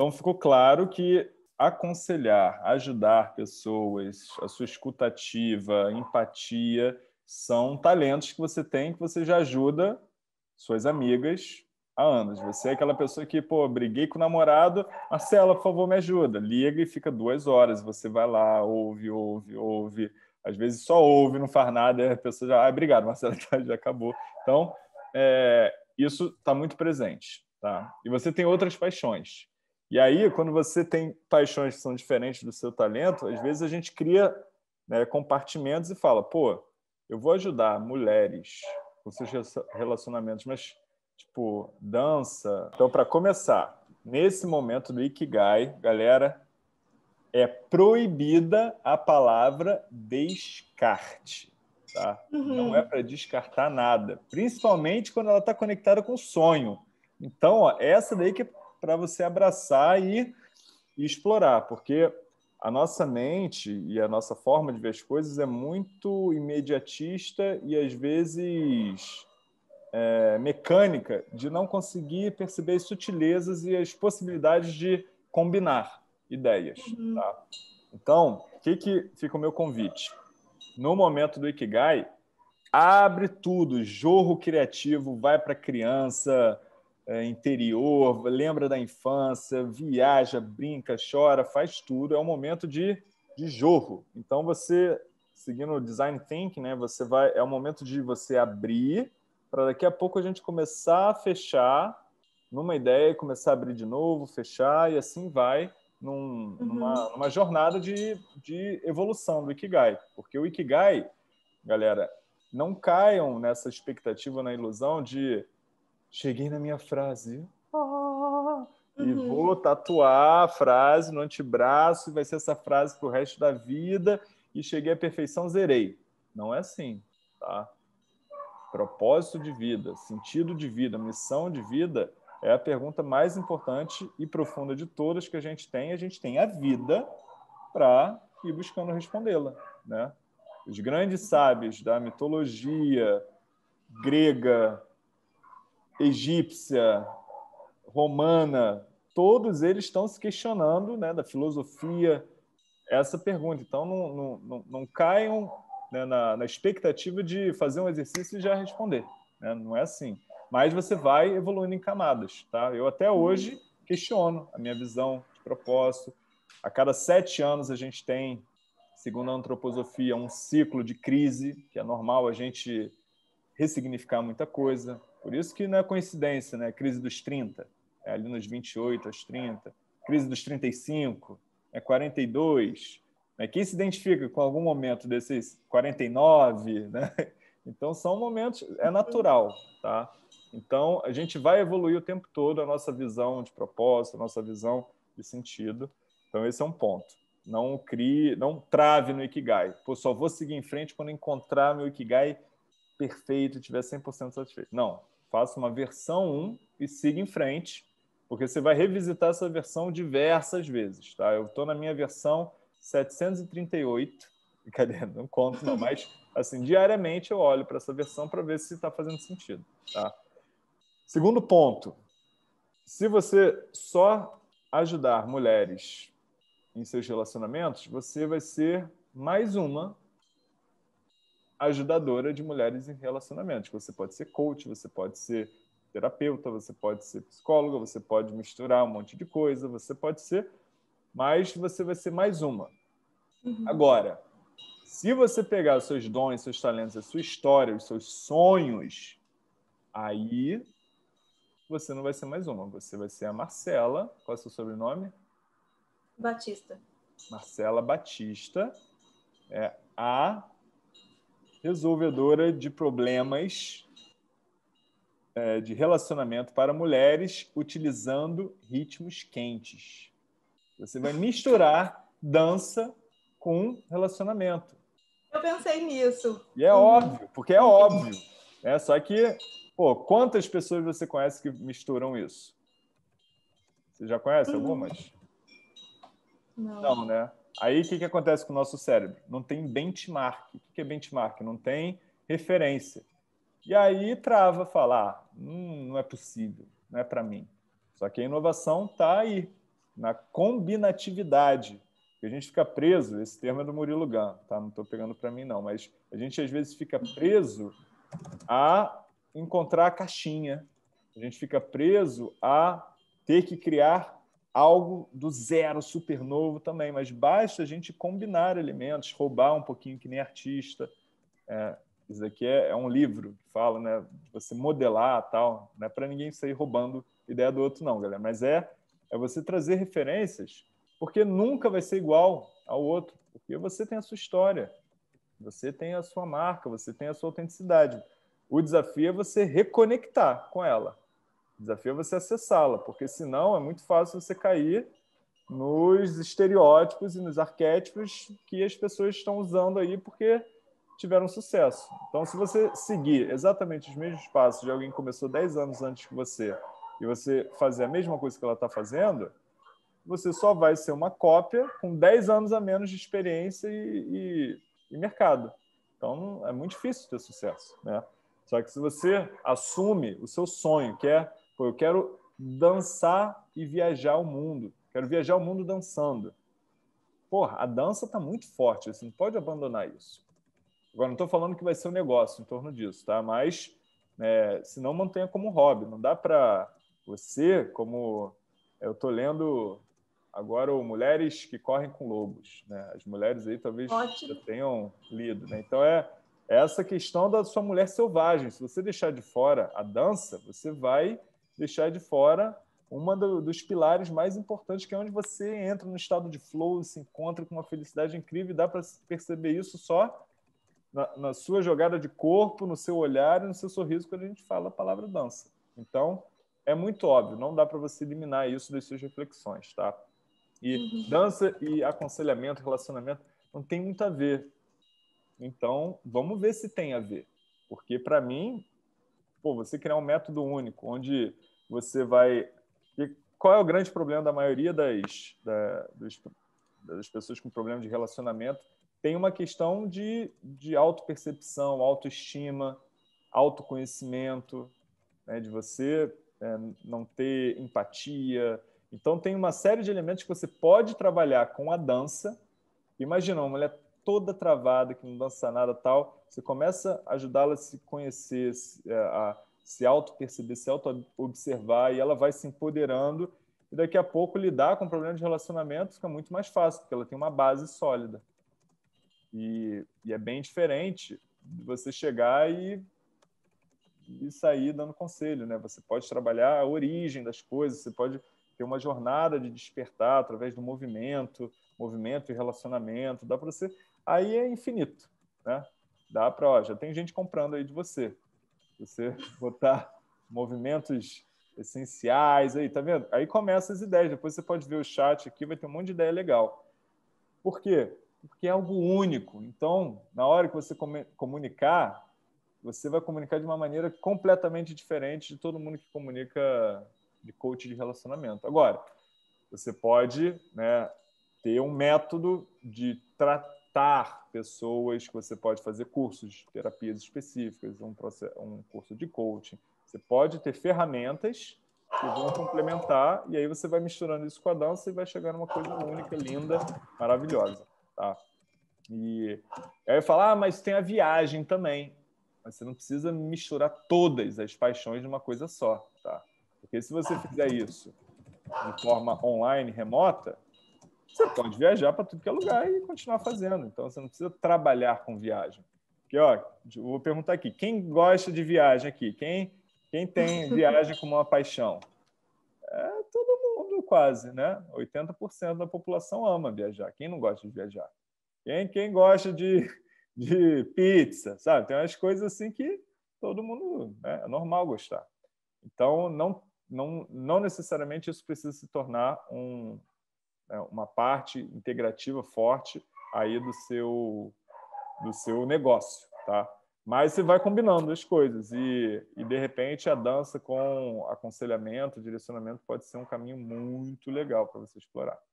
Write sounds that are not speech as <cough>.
Então ficou claro que aconselhar, ajudar pessoas, a sua escutativa, empatia, são talentos que você tem que você já ajuda suas amigas há anos. Você é aquela pessoa que, pô, briguei com o namorado, Marcela, por favor, me ajuda. Liga e fica duas horas. Você vai lá, ouve, ouve, ouve. Às vezes só ouve, não faz nada, a pessoa já, ah, obrigado, Marcela, <laughs> tá, já acabou. Então, é, isso está muito presente. Tá? E você tem outras paixões e aí, quando você tem paixões que são diferentes do seu talento, às vezes a gente cria né, compartimentos e fala, pô, eu vou ajudar mulheres com seus relacionamentos, mas, tipo, dança. Então, para começar, nesse momento do Ikigai, galera, é proibida a palavra descarte. Tá? Uhum. Não é para descartar nada, principalmente quando ela está conectada com o sonho. Então, ó, essa daí que é para você abraçar e, e explorar, porque a nossa mente e a nossa forma de ver as coisas é muito imediatista e às vezes é, mecânica de não conseguir perceber as sutilezas e as possibilidades de combinar ideias. Uhum. Tá? Então, o que, que fica o meu convite? No momento do Ikigai, abre tudo, jorro criativo, vai para a criança, é, interior, lembra da infância, viaja, brinca, chora, faz tudo. É um momento de, de jorro. Então você, seguindo o design thinking, né, você vai é o momento de você abrir para daqui a pouco a gente começar a fechar numa ideia, começar a abrir de novo, fechar e assim vai num, uhum. numa, numa, jornada de, de evolução do Ikigai. Porque o Ikigai, galera, não caiam nessa expectativa, na ilusão de cheguei na minha frase. Ah, uhum. E vou tatuar a frase no antebraço, e vai ser essa frase para o resto da vida. E cheguei à perfeição, zerei. Não é assim, tá? Propósito de vida, sentido de vida, missão de vida é a pergunta mais importante e profunda de todas que a gente tem. A gente tem a vida para ir buscando respondê-la, né? Os grandes sábios da mitologia grega, egípcia, romana, todos eles estão se questionando né, da filosofia, é essa pergunta. Então, não, não, não, não caiam né, na, na, expectativa de fazer um exercício e já responder. Né? Não é assim. Mas você vai evoluindo em camadas. Tá? Eu até uhum. hoje questiono a minha visão de propósito. A cada sete anos a gente tem, segundo a antroposofia, um ciclo de crise, que é normal a gente ressignificar muita coisa. Por isso que não é coincidência, né? crise dos 30, é ali nos 28 aos 30, crise dos 35, é 42. Né? Quem se identifica com algum momento desses 49, né? Então são momentos, é natural, tá? Então a gente vai evoluir o tempo todo a nossa visão de propósito, a nossa visão de sentido. Então esse é um ponto. Não crie, não trave no Ikigai. Pô, só vou seguir em frente quando encontrar meu Ikigai perfeito, estiver 100% satisfeito. Não, faça uma versão 1 e siga em frente, porque você vai revisitar essa versão diversas vezes, tá? Eu estou na minha versão 738, <laughs> cadê? Não conto não, mas assim, diariamente eu olho para essa versão para ver se está fazendo sentido, tá? Segundo ponto, se você só ajudar mulheres em seus relacionamentos, você vai ser mais uma ajudadora de mulheres em relacionamentos. Você pode ser coach, você pode ser terapeuta, você pode ser psicóloga, você pode misturar um monte de coisa, você pode ser, mas você vai ser mais uma. Uhum. Agora, se você pegar os seus dons, seus talentos, a sua história, os seus sonhos, aí você não vai ser mais uma, você vai ser a Marcela. Qual é o seu sobrenome? Batista. Marcela Batista é a resolvedora de problemas é, de relacionamento para mulheres utilizando ritmos quentes. Você vai misturar dança com relacionamento. Eu pensei nisso. E é óbvio, porque é óbvio. É Só que, pô, quantas pessoas você conhece que misturam isso? Você já conhece hum. algumas? Não. Não, né? Aí o que, que acontece com o nosso cérebro? Não tem benchmark. O que é benchmark? Não tem referência. E aí trava, falar, ah, hum, não é possível, não é para mim. Só que a inovação está aí, na combinatividade. A gente fica preso, esse termo é do Murilo Gant, tá? não estou pegando para mim não, mas a gente às vezes fica preso a encontrar a caixinha, a gente fica preso a ter que criar algo do zero, super novo também, mas basta a gente combinar elementos, roubar um pouquinho que nem artista. É, isso aqui é, é, um livro que fala, né, você modelar tal, não é para ninguém sair roubando ideia do outro não, galera, mas é é você trazer referências, porque nunca vai ser igual ao outro, porque você tem a sua história, você tem a sua marca, você tem a sua autenticidade. O desafio é você reconectar com ela. O desafio é você acessá-la, porque senão é muito fácil você cair nos estereótipos e nos arquétipos que as pessoas estão usando aí porque tiveram sucesso. Então, se você seguir exatamente os mesmos passos de alguém que começou 10 anos antes que você e você fazer a mesma coisa que ela está fazendo, você só vai ser uma cópia com 10 anos a menos de experiência e, e, e mercado. Então, é muito difícil ter sucesso, né? Só que se você assume o seu sonho, que é Pô, eu quero dançar e viajar o mundo. Quero viajar o mundo dançando. Porra, a dança está muito forte. Você não pode abandonar isso. Agora, não estou falando que vai ser um negócio em torno disso, tá? Mas, é, se não, mantenha como hobby. Não dá para você, como... Eu estou lendo agora o Mulheres que Correm com Lobos. Né? As mulheres aí talvez já tenham lido. Né? Então, é, é essa questão da sua mulher selvagem. Se você deixar de fora a dança, você vai deixar de fora um do, dos pilares mais importantes, que é onde você entra no estado de flow, se encontra com uma felicidade incrível, e dá para perceber isso só na, na, sua jogada de corpo, no seu olhar e no seu sorriso quando a gente fala a palavra dança. Então, é muito óbvio, não dá para você eliminar isso das suas reflexões, tá? E uhum. dança e aconselhamento, relacionamento, não tem muito a ver. Então, vamos ver se tem a ver. Porque, para mim, pô, você criar um método único, onde você vai. E qual é o grande problema da maioria das, da, dos, das pessoas com problema de relacionamento? Tem uma questão de, de autopercepção, autoestima, autoconhecimento, né? de você é, não ter empatia. Então, tem uma série de elementos que você pode trabalhar com a dança. Imagina uma mulher toda travada, que não dança nada tal, você começa a ajudá-la a se conhecer, é, a, se auto-perceber, se auto-observar, e ela vai se empoderando, e daqui a pouco lidar com problemas de relacionamento fica muito mais fácil, porque ela tem uma base sólida. E, e é bem diferente de você chegar e, e sair dando conselho, né? Você pode trabalhar a origem das coisas, você pode ter uma jornada de despertar através do movimento, movimento e relacionamento, dá para você... Aí é infinito, né? Dá para, já tem gente comprando aí de você você botar movimentos essenciais aí, tá vendo? Aí começa as ideias. Depois você pode ver o chat aqui, vai ter um monte de ideia legal. Por quê? Porque é algo único. Então, na hora que você comunicar, você vai comunicar de uma maneira completamente diferente de todo mundo que comunica de coach de relacionamento. Agora, você pode né, ter um método de tratar pessoas que você pode fazer cursos, de terapias específicas, um, processo, um curso de coaching. Você pode ter ferramentas que vão complementar e aí você vai misturando isso com a dança e vai chegar numa coisa única, linda, maravilhosa, tá? E aí falar, ah, mas tem a viagem também. Mas você não precisa misturar todas as paixões numa coisa só, tá? Porque se você fizer isso de forma online, remota, você pode viajar para tudo que é lugar e continuar fazendo. Então, você não precisa trabalhar com viagem. Porque, ó, vou perguntar aqui: quem gosta de viagem aqui? Quem, quem tem <laughs> viagem como uma paixão? É todo mundo, quase, né? 80% da população ama viajar. Quem não gosta de viajar? Quem, quem gosta de, de pizza, sabe? Tem umas coisas assim que todo mundo né? é normal gostar. Então, não, não, não necessariamente isso precisa se tornar um, né, uma parte integrativa forte aí do seu, do seu negócio, tá? Mas você vai combinando as coisas e, e, de repente, a dança com aconselhamento, direcionamento pode ser um caminho muito legal para você explorar.